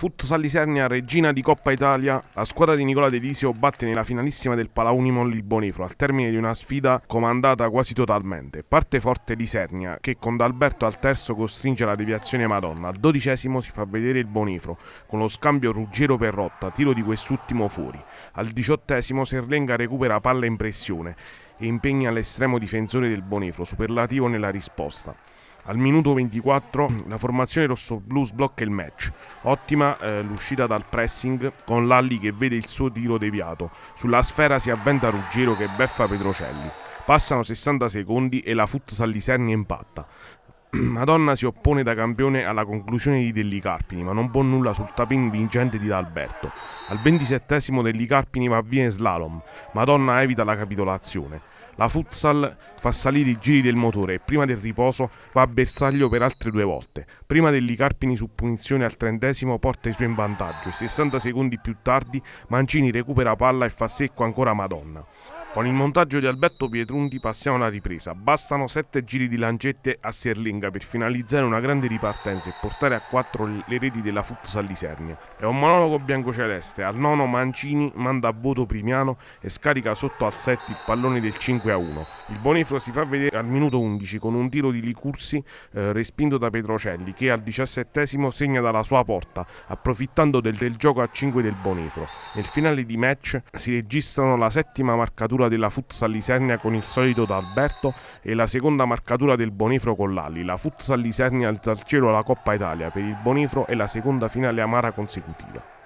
Futsal Isernia, regina di Coppa Italia, la squadra di Nicola De Delisio batte nella finalissima del Palaunimol il Bonifro al termine di una sfida comandata quasi totalmente. Parte forte di Sernia che con D'Alberto al terzo costringe la deviazione Madonna. Al dodicesimo si fa vedere il Bonifro con lo scambio Ruggero per rotta, tiro di quest'ultimo fuori. Al diciottesimo Serlenga recupera palla in pressione e impegna l'estremo difensore del Bonifro, superlativo nella risposta. Al minuto 24 la formazione rosso-blu sblocca il match. Ottima eh, l'uscita dal pressing con Lalli che vede il suo tiro deviato. Sulla sfera si avventa Ruggero che beffa Petrocelli. Passano 60 secondi e la futsal Lisernia impatta. Madonna si oppone da campione alla conclusione di Delli Carpini, ma non può nulla sul tapin vincente di D'Alberto. Al 27 Delli Carpini va via in slalom. Madonna evita la capitolazione. La futsal fa salire i giri del motore e prima del riposo va a bersaglio per altre due volte. Prima degli Carpini su punizione al trentesimo porta i suoi in vantaggio e 60 secondi più tardi Mancini recupera palla e fa secco ancora Madonna. Con il montaggio di Alberto Pietrunti passiamo alla ripresa. Bastano 7 giri di lancette a Sierlinga per finalizzare una grande ripartenza e portare a 4 le reti della Futsal di Sernia. È un monologo biancoceleste. Al nono Mancini manda a voto Primiano e scarica sotto al set il pallone del 5 a 1. Il Bonifro si fa vedere al minuto 11 con un tiro di Licursi eh, respinto da Petrocelli che al 17 segna dalla sua porta approfittando del, del gioco a 5 del Bonifro. Nel finale di match si registrano la settima marcatura marcatura della Futsalisernia con il solito d'Alberto e la seconda marcatura del Bonifro con l'Ali. La Futsalisernia al cielo alla Coppa Italia per il Bonifro e la seconda finale amara consecutiva.